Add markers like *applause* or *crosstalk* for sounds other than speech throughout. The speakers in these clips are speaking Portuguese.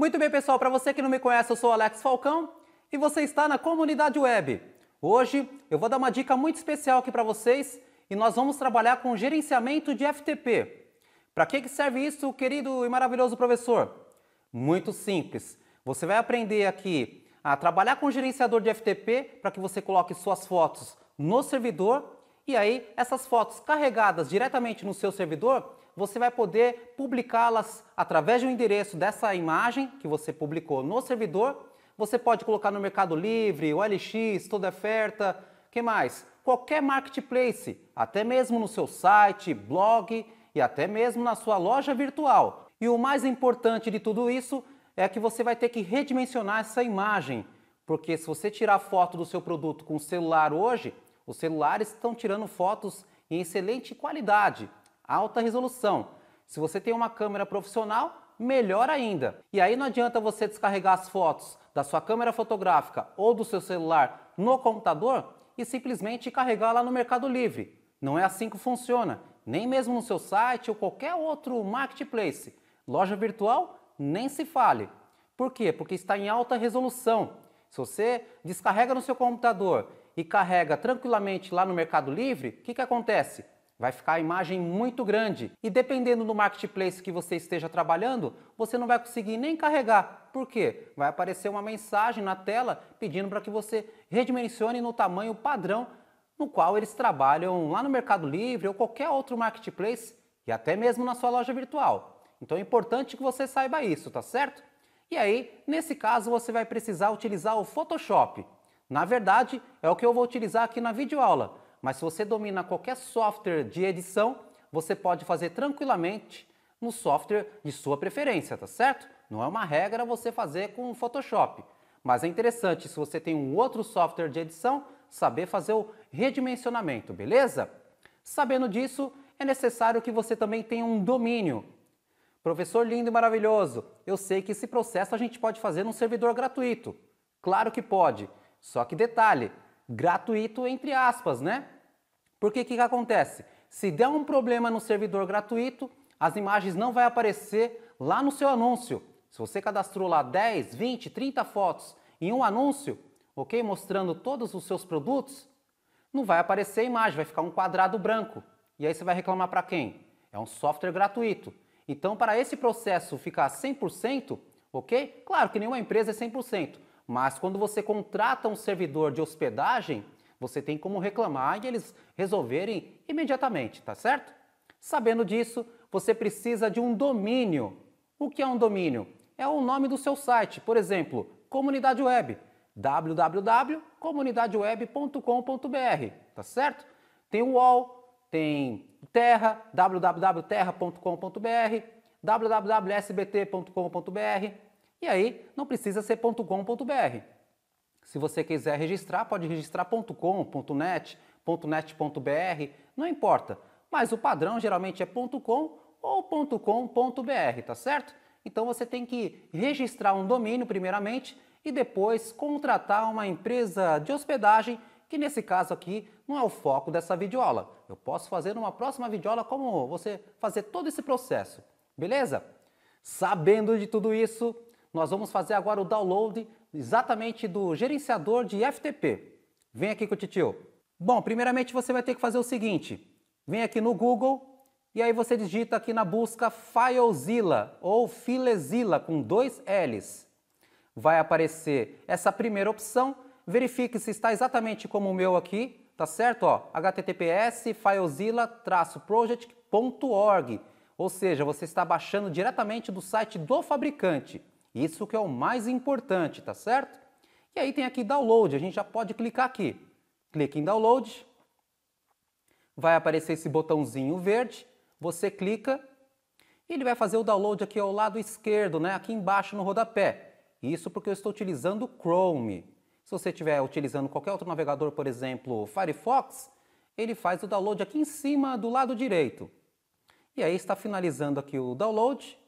Muito bem, pessoal, para você que não me conhece, eu sou Alex Falcão e você está na comunidade web. Hoje eu vou dar uma dica muito especial aqui para vocês e nós vamos trabalhar com gerenciamento de FTP. Para que, que serve isso, querido e maravilhoso professor? Muito simples. Você vai aprender aqui a trabalhar com gerenciador de FTP para que você coloque suas fotos no servidor e aí essas fotos carregadas diretamente no seu servidor você vai poder publicá-las através do de um endereço dessa imagem que você publicou no servidor. Você pode colocar no Mercado Livre, OLX, toda oferta, que mais? Qualquer marketplace, até mesmo no seu site, blog e até mesmo na sua loja virtual. E o mais importante de tudo isso é que você vai ter que redimensionar essa imagem, porque se você tirar foto do seu produto com o celular hoje, os celulares estão tirando fotos em excelente qualidade alta resolução. Se você tem uma câmera profissional, melhor ainda. E aí não adianta você descarregar as fotos da sua câmera fotográfica ou do seu celular no computador e simplesmente carregar lá no Mercado Livre. Não é assim que funciona, nem mesmo no seu site ou qualquer outro marketplace. Loja virtual, nem se fale. Por quê? Porque está em alta resolução. Se você descarrega no seu computador e carrega tranquilamente lá no Mercado Livre, o que, que acontece? Vai ficar a imagem muito grande e dependendo do marketplace que você esteja trabalhando, você não vai conseguir nem carregar. Por quê? Vai aparecer uma mensagem na tela pedindo para que você redimensione no tamanho padrão no qual eles trabalham lá no Mercado Livre ou qualquer outro marketplace e até mesmo na sua loja virtual. Então é importante que você saiba isso, tá certo? E aí, nesse caso, você vai precisar utilizar o Photoshop. Na verdade, é o que eu vou utilizar aqui na videoaula mas se você domina qualquer software de edição, você pode fazer tranquilamente no software de sua preferência, tá certo? Não é uma regra você fazer com o Photoshop. Mas é interessante, se você tem um outro software de edição, saber fazer o redimensionamento, beleza? Sabendo disso, é necessário que você também tenha um domínio. Professor lindo e maravilhoso, eu sei que esse processo a gente pode fazer num servidor gratuito. Claro que pode, só que detalhe, gratuito entre aspas, né? Porque o que, que acontece? Se der um problema no servidor gratuito, as imagens não vai aparecer lá no seu anúncio. Se você cadastrou lá 10, 20, 30 fotos em um anúncio, ok? Mostrando todos os seus produtos, não vai aparecer a imagem, vai ficar um quadrado branco. E aí você vai reclamar para quem? É um software gratuito. Então, para esse processo ficar 100%, ok? Claro que nenhuma empresa é 100%, mas quando você contrata um servidor de hospedagem, você tem como reclamar e eles resolverem imediatamente, tá certo? Sabendo disso, você precisa de um domínio. O que é um domínio? É o nome do seu site, por exemplo, comunidade web, www.comunidadeweb.com.br, tá certo? Tem o UOL, tem Terra, www.terra.com.br, www.sbt.com.br, e aí não precisa ser .com.br. Se você quiser registrar, pode registrar .com, .net, .net.br, não importa. Mas o padrão geralmente é .com ou .com.br, tá certo? Então você tem que registrar um domínio primeiramente e depois contratar uma empresa de hospedagem, que nesse caso aqui não é o foco dessa videoaula. Eu posso fazer numa próxima videoaula como você fazer todo esse processo, beleza? Sabendo de tudo isso, nós vamos fazer agora o download exatamente do gerenciador de FTP. Vem aqui com o titio. Bom, primeiramente você vai ter que fazer o seguinte. Vem aqui no Google e aí você digita aqui na busca FileZilla ou FileZilla com dois L's. Vai aparecer essa primeira opção. Verifique se está exatamente como o meu aqui, tá certo? Ó, https filezilla-project.org, ou seja, você está baixando diretamente do site do fabricante. Isso que é o mais importante, tá certo? E aí tem aqui download, a gente já pode clicar aqui. Clique em download, vai aparecer esse botãozinho verde, você clica e ele vai fazer o download aqui ao lado esquerdo, né? aqui embaixo no rodapé. Isso porque eu estou utilizando o Chrome. Se você estiver utilizando qualquer outro navegador, por exemplo, Firefox, ele faz o download aqui em cima do lado direito. E aí está finalizando aqui o download.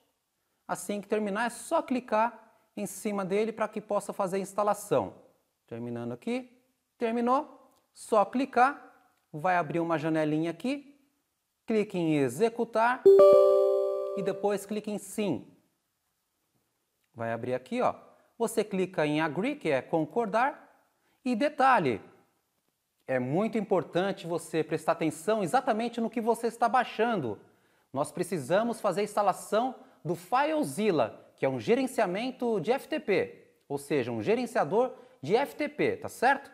Assim que terminar, é só clicar em cima dele para que possa fazer a instalação. Terminando aqui, terminou, só clicar, vai abrir uma janelinha aqui, clique em executar e depois clique em sim. Vai abrir aqui, ó. Você clica em agree, que é concordar, e detalhe, é muito importante você prestar atenção exatamente no que você está baixando. Nós precisamos fazer a instalação do FileZilla, que é um gerenciamento de FTP, ou seja, um gerenciador de FTP, tá certo?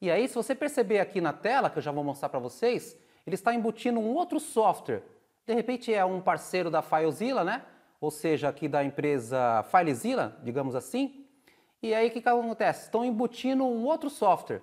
E aí, se você perceber aqui na tela, que eu já vou mostrar para vocês, ele está embutindo um outro software. De repente é um parceiro da FileZilla, né? Ou seja, aqui da empresa FileZilla, digamos assim. E aí o que, que acontece? Estão embutindo um outro software.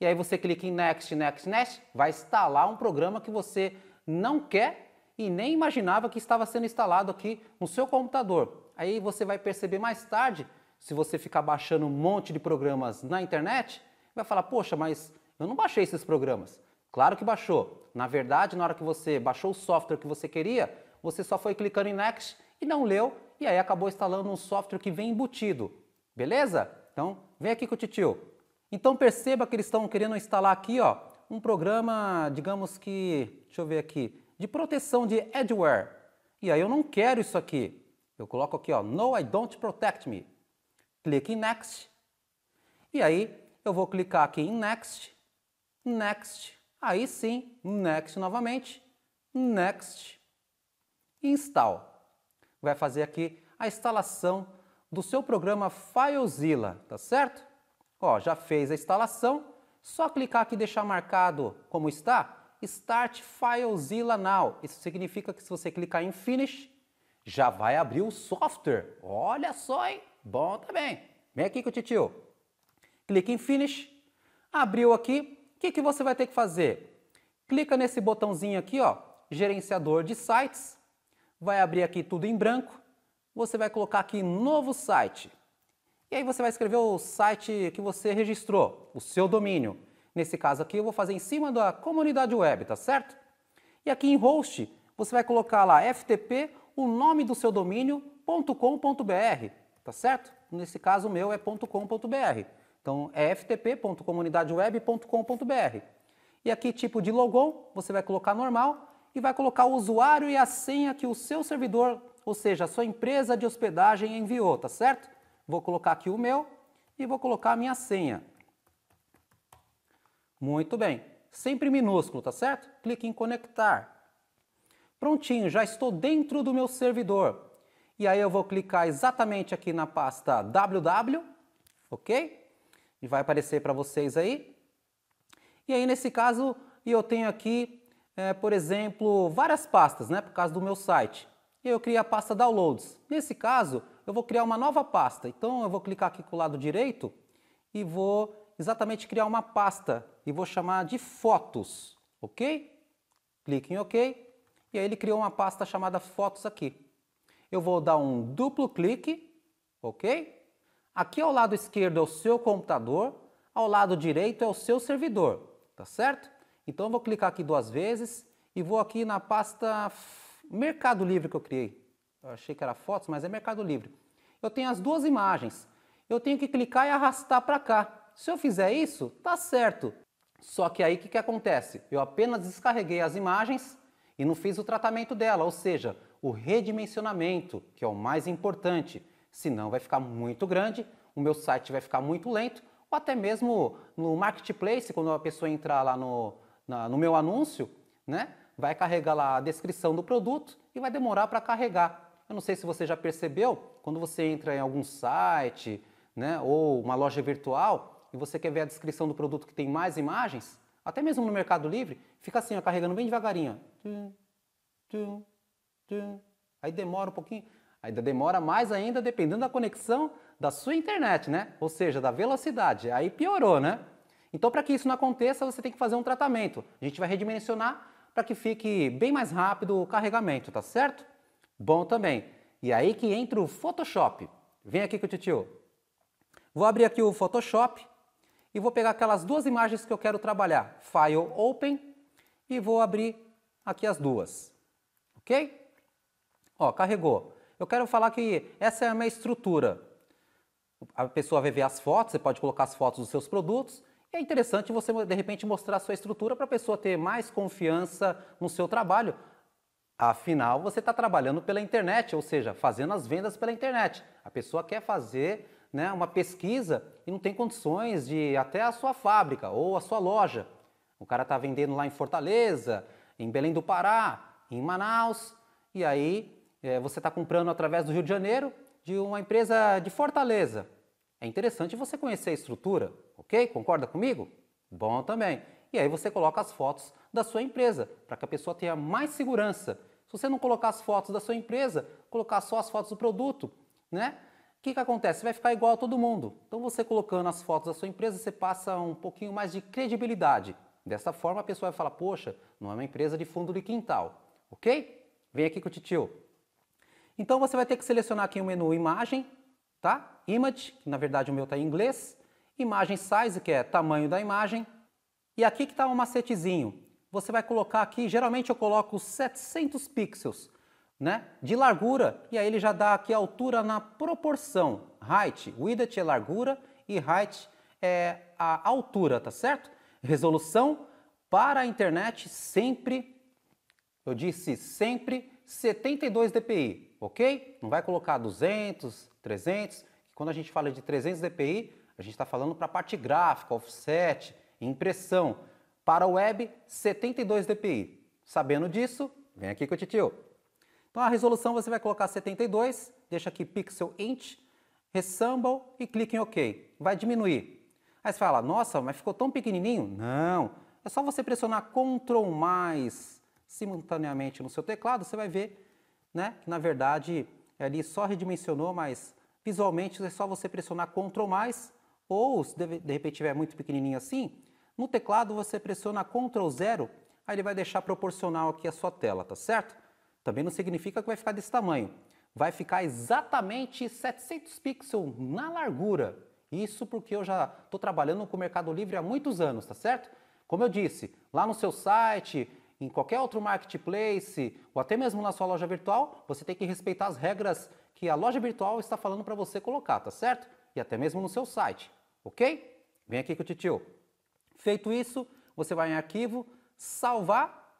E aí você clica em Next, Next, Next, vai instalar um programa que você não quer e nem imaginava que estava sendo instalado aqui no seu computador. Aí você vai perceber mais tarde, se você ficar baixando um monte de programas na internet, vai falar: "Poxa, mas eu não baixei esses programas". Claro que baixou. Na verdade, na hora que você baixou o software que você queria, você só foi clicando em next e não leu e aí acabou instalando um software que vem embutido. Beleza? Então, vem aqui com o tio. Então perceba que eles estão querendo instalar aqui, ó, um programa, digamos que, deixa eu ver aqui, de proteção de adware. E aí eu não quero isso aqui. Eu coloco aqui, ó, no I don't protect me. Clique em next. E aí eu vou clicar aqui em next, next. Aí sim, next novamente, next. Install. Vai fazer aqui a instalação do seu programa FileZilla, tá certo? Ó, já fez a instalação, só clicar aqui e deixar marcado como está Start FileZilla Now. Isso significa que se você clicar em Finish, já vai abrir o software. Olha só, hein? Bom também. Vem aqui com o tio. Clique em Finish. Abriu aqui. O que, que você vai ter que fazer? Clica nesse botãozinho aqui, ó, gerenciador de sites. Vai abrir aqui tudo em branco. Você vai colocar aqui novo site. E aí você vai escrever o site que você registrou, o seu domínio. Nesse caso aqui, eu vou fazer em cima da comunidade web, tá certo? E aqui em host, você vai colocar lá FTP, o nome do seu domínio, .com.br, tá certo? Nesse caso, o meu é .com.br. Então, é ftp.comunidadeweb.com.br. E aqui, tipo de logon, você vai colocar normal e vai colocar o usuário e a senha que o seu servidor, ou seja, a sua empresa de hospedagem enviou, tá certo? Vou colocar aqui o meu e vou colocar a minha senha. Muito bem. Sempre minúsculo, tá certo? Clique em conectar. Prontinho, já estou dentro do meu servidor. E aí eu vou clicar exatamente aqui na pasta www, ok? E vai aparecer para vocês aí. E aí nesse caso eu tenho aqui, é, por exemplo, várias pastas, né? Por causa do meu site. E eu criei a pasta downloads. Nesse caso eu vou criar uma nova pasta. Então eu vou clicar aqui com o lado direito e vou exatamente criar uma pasta e vou chamar de fotos, ok? Clique em OK e aí ele criou uma pasta chamada fotos aqui. Eu vou dar um duplo clique, ok? Aqui ao lado esquerdo é o seu computador, ao lado direito é o seu servidor, tá certo? Então eu vou clicar aqui duas vezes e vou aqui na pasta Mercado Livre que eu criei. Eu achei que era fotos, mas é Mercado Livre. Eu tenho as duas imagens. Eu tenho que clicar e arrastar para cá se eu fizer isso, tá certo. Só que aí o que, que acontece? Eu apenas descarreguei as imagens e não fiz o tratamento dela, ou seja, o redimensionamento, que é o mais importante. Senão vai ficar muito grande, o meu site vai ficar muito lento, ou até mesmo no marketplace, quando a pessoa entrar lá no, na, no meu anúncio, né? Vai carregar lá a descrição do produto e vai demorar para carregar. Eu não sei se você já percebeu, quando você entra em algum site, né, ou uma loja virtual, e você quer ver a descrição do produto que tem mais imagens, até mesmo no Mercado Livre, fica assim, ó, carregando bem devagarinho. Aí demora um pouquinho, ainda demora mais ainda dependendo da conexão da sua internet, né? Ou seja, da velocidade. Aí piorou, né? Então, para que isso não aconteça, você tem que fazer um tratamento. A gente vai redimensionar para que fique bem mais rápido o carregamento, tá certo? Bom também. E aí que entra o Photoshop. Vem aqui com o tio. Vou abrir aqui o Photoshop e vou pegar aquelas duas imagens que eu quero trabalhar, File Open, e vou abrir aqui as duas, ok? Ó, carregou. Eu quero falar que essa é a minha estrutura. A pessoa vai ver as fotos, você pode colocar as fotos dos seus produtos, é interessante você, de repente, mostrar a sua estrutura para a pessoa ter mais confiança no seu trabalho. Afinal, você está trabalhando pela internet, ou seja, fazendo as vendas pela internet. A pessoa quer fazer né, uma pesquisa e não tem condições de até a sua fábrica ou a sua loja. O cara está vendendo lá em Fortaleza, em Belém do Pará, em Manaus, e aí é, você está comprando através do Rio de Janeiro de uma empresa de Fortaleza. É interessante você conhecer a estrutura, ok? Concorda comigo? Bom também. E aí você coloca as fotos da sua empresa, para que a pessoa tenha mais segurança. Se você não colocar as fotos da sua empresa, colocar só as fotos do produto, né? O que, que acontece? Você vai ficar igual a todo mundo. Então, você colocando as fotos da sua empresa, você passa um pouquinho mais de credibilidade. Dessa forma, a pessoa vai falar: Poxa, não é uma empresa de fundo de quintal, ok? Vem aqui com o tio. Então, você vai ter que selecionar aqui o menu Imagem, tá? Image, que na verdade o meu está em inglês. Imagem Size, que é tamanho da imagem. E aqui que está um macetezinho. Você vai colocar aqui, geralmente eu coloco 700 pixels né, de largura. E aí ele já dá aqui a altura na proporção. Height, width é largura e height é a altura, tá certo? Resolução para a internet sempre, eu disse sempre 72 dpi, ok? Não vai colocar 200, 300. Quando a gente fala de 300 dpi, a gente está falando para a parte gráfica, offset, impressão. Para a web, 72 dpi. Sabendo disso, vem aqui com o titio. Então a resolução você vai colocar 72, deixa aqui pixel int, resamble e clica em OK. Vai diminuir. Aí você fala, nossa, mas ficou tão pequenininho. Não, é só você pressionar Ctrl mais simultaneamente no seu teclado, você vai ver né, que na verdade ali só redimensionou, mas visualmente é só você pressionar Ctrl mais ou se de repente estiver muito pequenininho assim, no teclado você pressiona Ctrl 0, aí ele vai deixar proporcional aqui a sua tela, tá certo? também não significa que vai ficar desse tamanho. Vai ficar exatamente 700 pixels na largura. Isso porque eu já estou trabalhando com o Mercado Livre há muitos anos, tá certo? Como eu disse, lá no seu site, em qualquer outro marketplace ou até mesmo na sua loja virtual, você tem que respeitar as regras que a loja virtual está falando para você colocar, tá certo? E até mesmo no seu site, ok? Vem aqui com o titio. Feito isso, você vai em arquivo, salvar,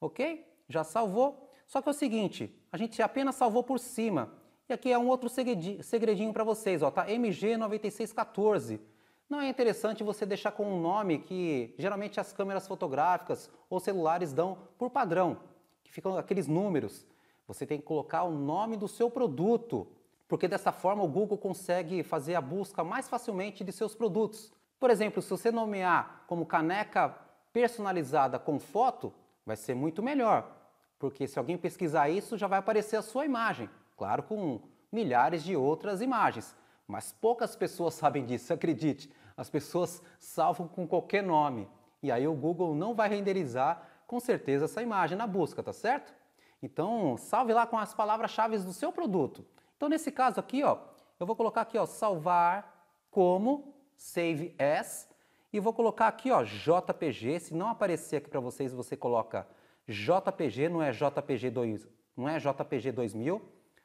ok? já salvou. Só que é o seguinte, a gente apenas salvou por cima. E aqui é um outro segredinho para vocês, ó, tá? MG9614. Não é interessante você deixar com um nome que geralmente as câmeras fotográficas ou celulares dão por padrão, que ficam aqueles números. Você tem que colocar o nome do seu produto, porque dessa forma o Google consegue fazer a busca mais facilmente de seus produtos. Por exemplo, se você nomear como caneca personalizada com foto, vai ser muito melhor, porque se alguém pesquisar isso, já vai aparecer a sua imagem. Claro, com milhares de outras imagens. Mas poucas pessoas *laughs* sabem disso, acredite. As pessoas salvam com qualquer nome. E aí o Google não vai renderizar com certeza essa imagem na busca, tá certo? Então, salve lá com as palavras-chave do seu produto. Então, nesse caso aqui, ó, eu vou colocar aqui, ó, salvar como, save as, e vou colocar aqui, ó, JPG. Se não aparecer aqui para vocês, você coloca JPG não é JPG 2, não é JPG 2000.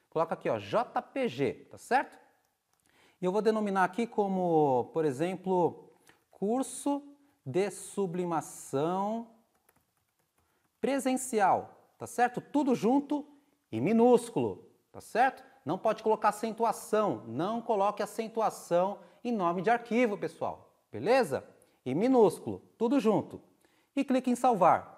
Coloca aqui, ó, JPG, tá certo? E eu vou denominar aqui como, por exemplo, curso de sublimação presencial, tá certo? Tudo junto e minúsculo, tá certo? Não pode colocar acentuação, não coloque acentuação em nome de arquivo, pessoal, beleza? E minúsculo, tudo junto. E clique em salvar.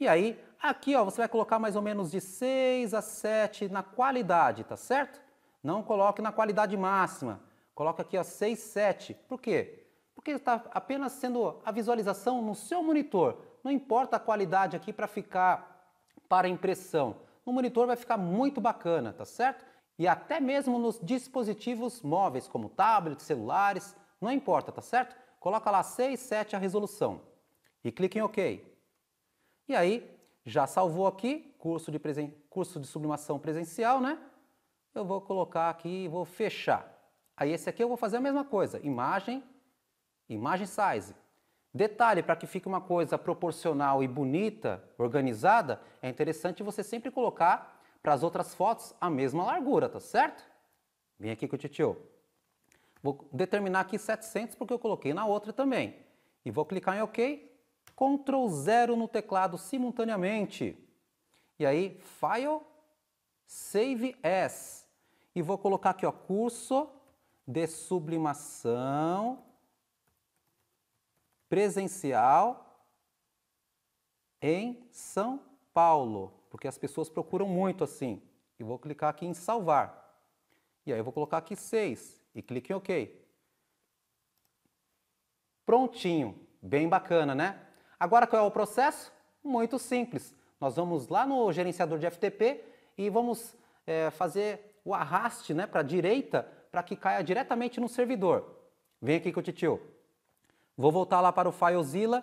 E aí, aqui ó, você vai colocar mais ou menos de 6 a 7 na qualidade, tá certo? Não coloque na qualidade máxima. Coloque aqui ó, 6, 7. Por quê? Porque está apenas sendo a visualização no seu monitor. Não importa a qualidade aqui para ficar para impressão. No monitor vai ficar muito bacana, tá certo? E até mesmo nos dispositivos móveis, como tablets, celulares, não importa, tá certo? Coloca lá 6, 7 a resolução. E clique em OK. E aí, já salvou aqui, curso de, presen... curso de sublimação presencial, né? Eu vou colocar aqui e vou fechar. Aí esse aqui eu vou fazer a mesma coisa, imagem, imagem size. Detalhe, para que fique uma coisa proporcional e bonita, organizada, é interessante você sempre colocar para as outras fotos a mesma largura, tá certo? Vem aqui com o titio. Vou determinar aqui 700 porque eu coloquei na outra também. E vou clicar em OK. Ctrl 0 no teclado simultaneamente. E aí, File, Save As. E vou colocar aqui, ó, curso de sublimação presencial em São Paulo, porque as pessoas procuram muito assim. E vou clicar aqui em salvar. E aí eu vou colocar aqui 6 e clique em OK. Prontinho, bem bacana, né? Agora qual é o processo? Muito simples. Nós vamos lá no gerenciador de FTP e vamos é, fazer o arraste né, para a direita para que caia diretamente no servidor. Vem aqui com o titio. Vou voltar lá para o FileZilla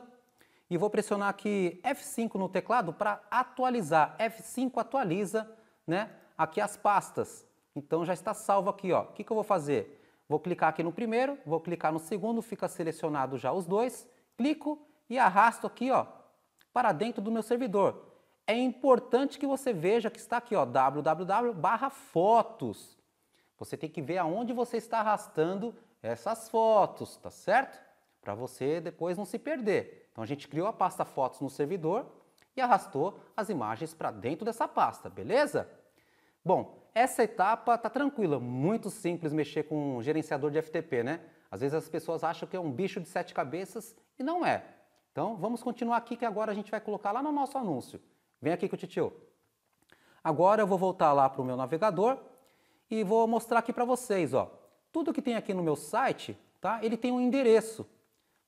e vou pressionar aqui F5 no teclado para atualizar. F5 atualiza né, aqui as pastas. Então já está salvo aqui. Ó. O que, que eu vou fazer? Vou clicar aqui no primeiro, vou clicar no segundo, fica selecionado já os dois, clico e arrasto aqui ó, para dentro do meu servidor. É importante que você veja que está aqui ó, www barra fotos. Você tem que ver aonde você está arrastando essas fotos, tá certo? Para você depois não se perder. Então a gente criou a pasta fotos no servidor e arrastou as imagens para dentro dessa pasta, beleza? Bom, essa etapa tá tranquila, muito simples mexer com um gerenciador de FTP, né? Às vezes as pessoas acham que é um bicho de sete cabeças e não é. Então vamos continuar aqui que agora a gente vai colocar lá no nosso anúncio. Vem aqui com o titio. Agora eu vou voltar lá para o meu navegador e vou mostrar aqui para vocês. Ó. Tudo que tem aqui no meu site, tá? ele tem um endereço.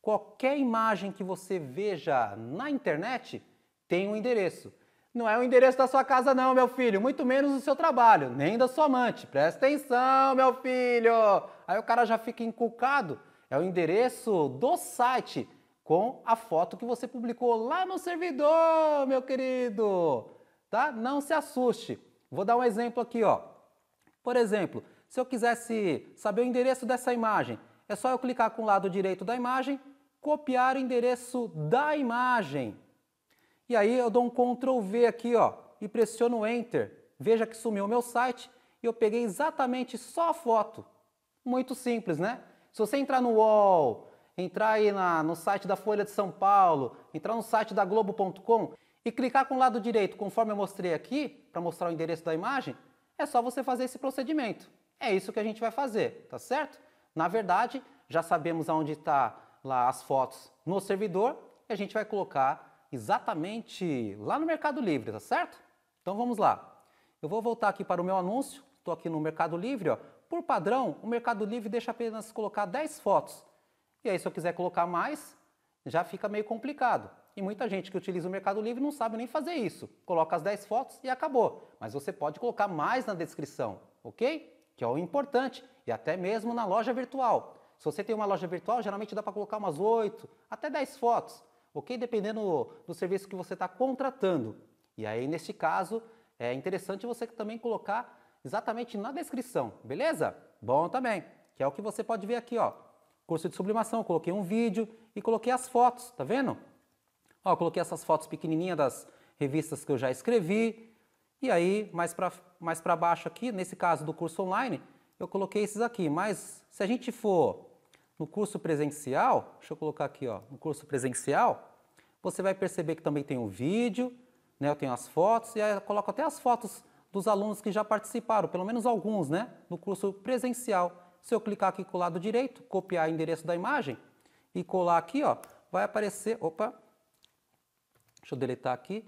Qualquer imagem que você veja na internet tem um endereço. Não é o endereço da sua casa não, meu filho, muito menos do seu trabalho, nem da sua amante. Presta atenção, meu filho! Aí o cara já fica inculcado. É o endereço do site com a foto que você publicou lá no servidor, meu querido. Tá? Não se assuste. Vou dar um exemplo aqui, ó. Por exemplo, se eu quisesse saber o endereço dessa imagem, é só eu clicar com o lado direito da imagem, copiar o endereço da imagem. E aí eu dou um Ctrl V aqui, ó, e pressiono Enter. Veja que sumiu o meu site e eu peguei exatamente só a foto. Muito simples, né? Se você entrar no UOL, entrar aí na, no site da Folha de São Paulo, entrar no site da Globo.com e clicar com o lado direito, conforme eu mostrei aqui, para mostrar o endereço da imagem, é só você fazer esse procedimento. É isso que a gente vai fazer, tá certo? Na verdade, já sabemos aonde está lá as fotos no servidor e a gente vai colocar exatamente lá no Mercado Livre, tá certo? Então vamos lá. Eu vou voltar aqui para o meu anúncio, estou aqui no Mercado Livre, ó. Por padrão, o Mercado Livre deixa apenas colocar 10 fotos. E aí, se eu quiser colocar mais, já fica meio complicado. E muita gente que utiliza o Mercado Livre não sabe nem fazer isso. Coloca as 10 fotos e acabou. Mas você pode colocar mais na descrição, ok? Que é o importante. E até mesmo na loja virtual. Se você tem uma loja virtual, geralmente dá para colocar umas 8 até 10 fotos, ok? Dependendo do, do serviço que você está contratando. E aí, neste caso, é interessante você também colocar exatamente na descrição, beleza? Bom também, que é o que você pode ver aqui, ó curso de sublimação, eu coloquei um vídeo e coloquei as fotos, tá vendo? Ó, coloquei essas fotos pequenininhas das revistas que eu já escrevi. E aí, mais para mais pra baixo aqui, nesse caso do curso online, eu coloquei esses aqui. Mas se a gente for no curso presencial, deixa eu colocar aqui, ó, no curso presencial, você vai perceber que também tem o um vídeo, né, eu tenho as fotos, e aí eu coloco até as fotos dos alunos que já participaram, pelo menos alguns, né, no curso presencial. Se eu clicar aqui com o lado direito, copiar o endereço da imagem e colar aqui, ó, vai aparecer, opa, deixa eu deletar aqui,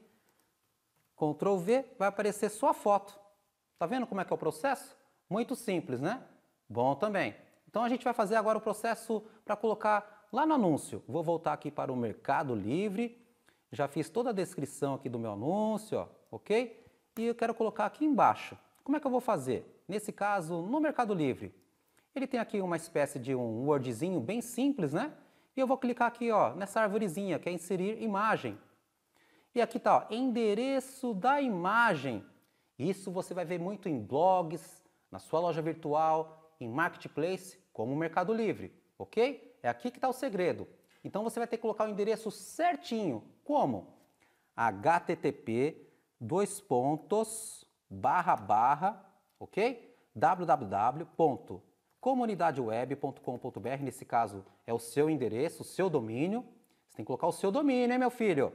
Ctrl V, vai aparecer só a foto. Tá vendo como é que é o processo? Muito simples, né? Bom também. Então a gente vai fazer agora o processo para colocar lá no anúncio. Vou voltar aqui para o Mercado Livre, já fiz toda a descrição aqui do meu anúncio, ó, ok? E eu quero colocar aqui embaixo. Como é que eu vou fazer? Nesse caso, no Mercado Livre, ele tem aqui uma espécie de um Wordzinho bem simples, né? E eu vou clicar aqui ó, nessa arvorezinha, que é inserir imagem. E aqui está, endereço da imagem. Isso você vai ver muito em blogs, na sua loja virtual, em marketplace, como o Mercado Livre, ok? É aqui que está o segredo. Então você vai ter que colocar o endereço certinho. Como? http dois pontos barra barra ok www ponto comunidadeweb.com.br, nesse caso é o seu endereço, o seu domínio. Você tem que colocar o seu domínio, hein, meu filho?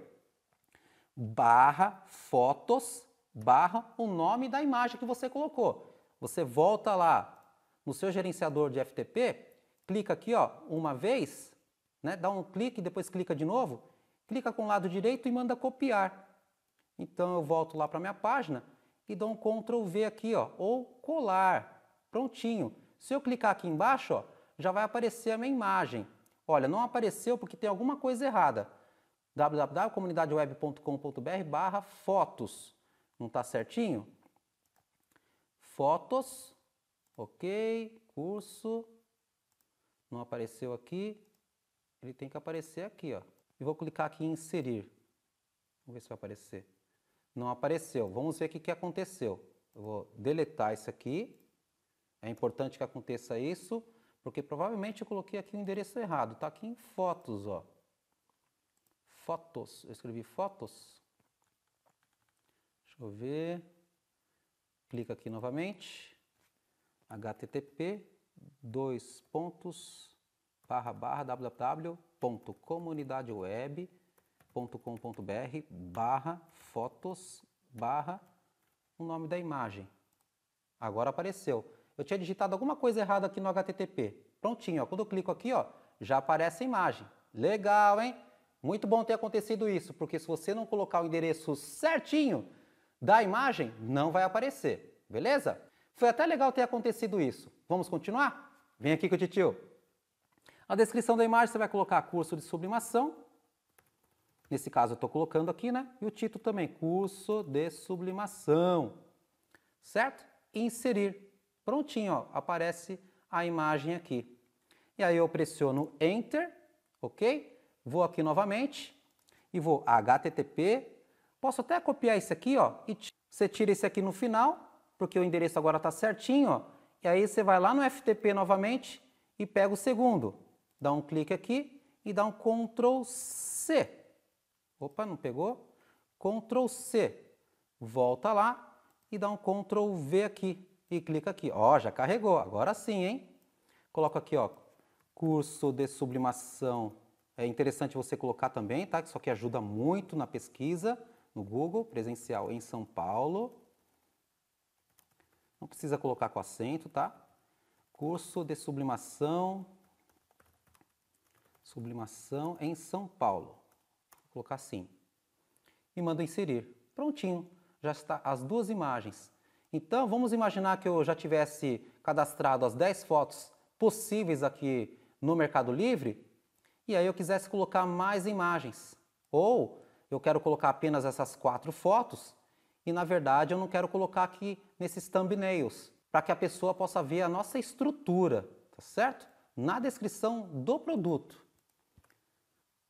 Barra fotos, barra o nome da imagem que você colocou. Você volta lá no seu gerenciador de FTP, clica aqui ó, uma vez, né, dá um clique, depois clica de novo, clica com o lado direito e manda copiar. Então eu volto lá para minha página e dou um Ctrl V aqui, ó, ou colar. Prontinho. Se eu clicar aqui embaixo, ó, já vai aparecer a minha imagem. Olha, não apareceu porque tem alguma coisa errada. www.comunidadeweb.com.br barra fotos. Não está certinho? Fotos, ok, curso, não apareceu aqui, ele tem que aparecer aqui, ó. E vou clicar aqui em inserir. Vamos ver se vai aparecer. Não apareceu. Vamos ver o que aconteceu. Eu vou deletar isso aqui. É importante que aconteça isso, porque provavelmente eu coloquei aqui o endereço errado. Está aqui em fotos, ó. Fotos. Eu escrevi fotos. Deixa eu ver. Clica aqui novamente. http dois pontos barra barra www.comunidadeweb.com.br barra fotos barra o nome da imagem. Agora apareceu eu tinha digitado alguma coisa errada aqui no HTTP. Prontinho, ó. quando eu clico aqui, ó, já aparece a imagem. Legal, hein? Muito bom ter acontecido isso, porque se você não colocar o endereço certinho da imagem, não vai aparecer, beleza? Foi até legal ter acontecido isso. Vamos continuar? Vem aqui com o titio. A descrição da imagem você vai colocar curso de sublimação. Nesse caso eu estou colocando aqui, né? E o título também, curso de sublimação. Certo? Inserir. Prontinho, ó, aparece a imagem aqui. E aí eu pressiono Enter, ok? Vou aqui novamente e vou HTTP. Posso até copiar isso aqui, ó, e você tira isso aqui no final, porque o endereço agora está certinho, ó. E aí você vai lá no FTP novamente e pega o segundo. Dá um clique aqui e dá um Ctrl C. Opa, não pegou? Ctrl C. Volta lá e dá um Ctrl V aqui e clica aqui. Ó, já carregou. Agora sim, hein? Coloco aqui, ó, curso de sublimação. É interessante você colocar também, tá? Isso aqui ajuda muito na pesquisa no Google, presencial em São Paulo. Não precisa colocar com acento, tá? Curso de sublimação, sublimação em São Paulo. Vou colocar assim. E mando inserir. Prontinho, já está as duas imagens então, vamos imaginar que eu já tivesse cadastrado as 10 fotos possíveis aqui no Mercado Livre e aí eu quisesse colocar mais imagens. Ou eu quero colocar apenas essas quatro fotos e, na verdade, eu não quero colocar aqui nesses thumbnails para que a pessoa possa ver a nossa estrutura, tá certo? Na descrição do produto.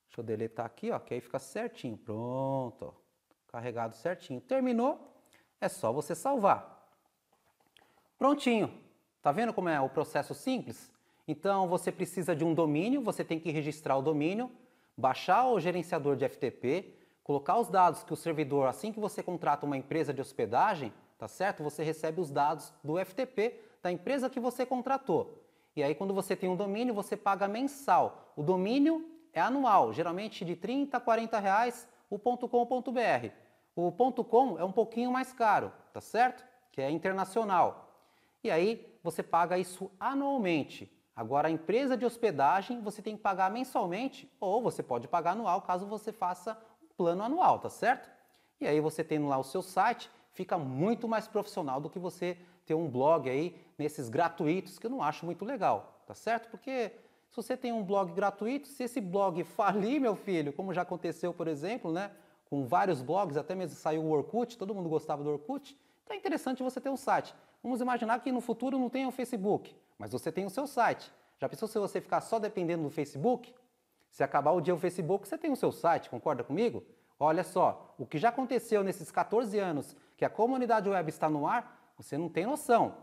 Deixa eu deletar aqui, ó, que aí fica certinho. Pronto, ó. carregado certinho. Terminou, é só você salvar. Prontinho. Tá vendo como é o processo simples? Então você precisa de um domínio, você tem que registrar o domínio, baixar o gerenciador de FTP, colocar os dados que o servidor, assim que você contrata uma empresa de hospedagem, tá certo? Você recebe os dados do FTP da empresa que você contratou. E aí quando você tem um domínio, você paga mensal. O domínio é anual, geralmente de 30 a 40 reais o .com.br. O .com é um pouquinho mais caro, tá certo? Que é internacional. E aí você paga isso anualmente. Agora, a empresa de hospedagem você tem que pagar mensalmente ou você pode pagar anual caso você faça um plano anual, tá certo? E aí você tendo lá o seu site, fica muito mais profissional do que você ter um blog aí nesses gratuitos que eu não acho muito legal, tá certo? Porque se você tem um blog gratuito, se esse blog *laughs* falir, meu filho, como já aconteceu, por exemplo, né, com vários blogs, até mesmo saiu o Orkut, todo mundo gostava do Orkut, então é interessante você ter um site. Vamos imaginar que no futuro não tenha o Facebook, mas você tem o seu site. Já pensou se você ficar só dependendo do Facebook? Se acabar o dia o Facebook, você tem o seu site, concorda comigo? Olha só, o que já aconteceu nesses 14 anos que a comunidade web está no ar, você não tem noção,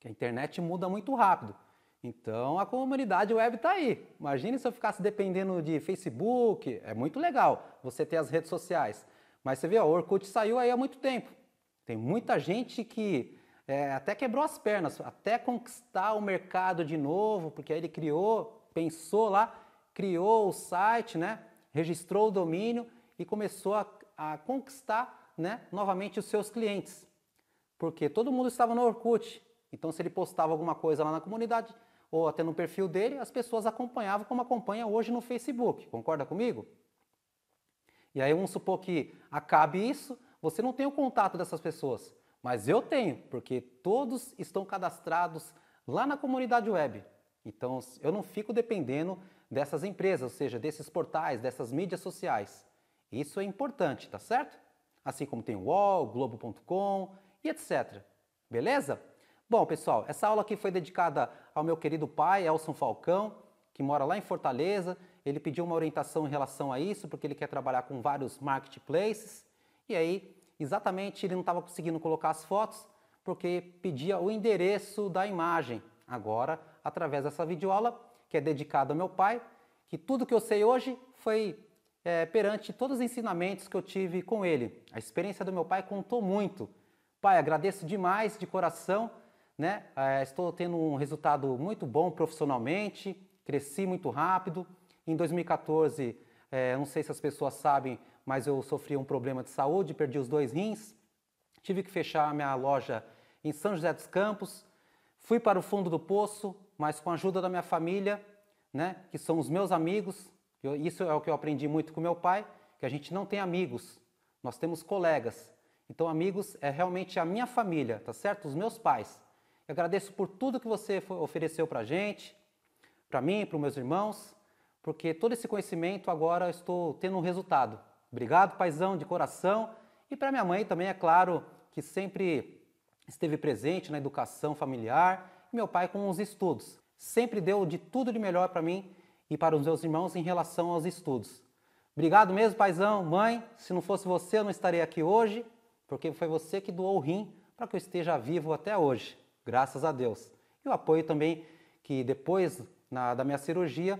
que a internet muda muito rápido. Então a comunidade web está aí. Imagine se eu ficasse dependendo de Facebook, é muito legal você ter as redes sociais. Mas você vê, ó, o Orkut saiu aí há muito tempo. Tem muita gente que é, até quebrou as pernas, até conquistar o mercado de novo, porque aí ele criou, pensou lá, criou o site, né? registrou o domínio e começou a, a conquistar né? novamente os seus clientes. Porque todo mundo estava no Orkut, então se ele postava alguma coisa lá na comunidade ou até no perfil dele, as pessoas acompanhavam como acompanha hoje no Facebook, concorda comigo? E aí vamos supor que acabe isso, você não tem o contato dessas pessoas. Mas eu tenho, porque todos estão cadastrados lá na comunidade web. Então eu não fico dependendo dessas empresas, ou seja, desses portais, dessas mídias sociais. Isso é importante, tá certo? Assim como tem o UOL, Globo.com e etc. Beleza? Bom, pessoal, essa aula aqui foi dedicada ao meu querido pai, Elson Falcão, que mora lá em Fortaleza. Ele pediu uma orientação em relação a isso, porque ele quer trabalhar com vários marketplaces. E aí Exatamente, ele não estava conseguindo colocar as fotos porque pedia o endereço da imagem. Agora, através dessa videoaula, que é dedicada ao meu pai, que tudo que eu sei hoje foi é, perante todos os ensinamentos que eu tive com ele. A experiência do meu pai contou muito. Pai, agradeço demais de coração, né? É, estou tendo um resultado muito bom profissionalmente, cresci muito rápido. Em 2014, é, não sei se as pessoas sabem, mas eu sofri um problema de saúde, perdi os dois rins, tive que fechar a minha loja em São José dos Campos, fui para o fundo do poço, mas com a ajuda da minha família, né, que são os meus amigos, eu, isso é o que eu aprendi muito com meu pai, que a gente não tem amigos, nós temos colegas. Então, amigos é realmente a minha família, tá certo? Os meus pais. Eu agradeço por tudo que você ofereceu para gente, para mim, para os meus irmãos, porque todo esse conhecimento agora eu estou tendo um resultado. Obrigado, paizão, de coração. E para minha mãe também, é claro, que sempre esteve presente na educação familiar, e meu pai com os estudos. Sempre deu de tudo de melhor para mim e para os meus irmãos em relação aos estudos. Obrigado mesmo, paizão, mãe. Se não fosse você, eu não estaria aqui hoje, porque foi você que doou o rim para que eu esteja vivo até hoje, graças a Deus. E o apoio também que depois na, da minha cirurgia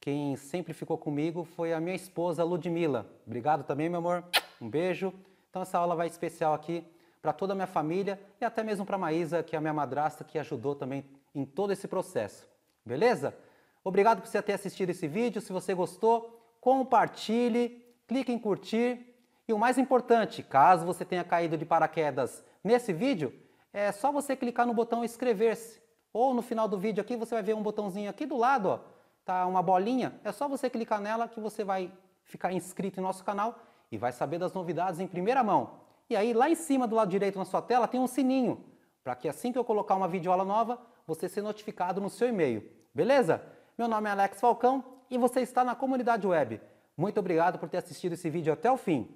quem sempre ficou comigo foi a minha esposa Ludmila. Obrigado também, meu amor. Um beijo. Então essa aula vai especial aqui para toda a minha família e até mesmo para a Maísa, que é a minha madrasta, que ajudou também em todo esse processo. Beleza? Obrigado por você ter assistido esse vídeo. Se você gostou, compartilhe, clique em curtir. E o mais importante, caso você tenha caído de paraquedas nesse vídeo, é só você clicar no botão inscrever-se. Ou no final do vídeo aqui você vai ver um botãozinho aqui do lado, ó, tá uma bolinha, é só você clicar nela que você vai ficar inscrito em nosso canal e vai saber das novidades em primeira mão. E aí lá em cima do lado direito na sua tela tem um sininho, para que assim que eu colocar uma videoaula nova, você ser notificado no seu e-mail. Beleza? Meu nome é Alex Falcão e você está na comunidade web. Muito obrigado por ter assistido esse vídeo até o fim.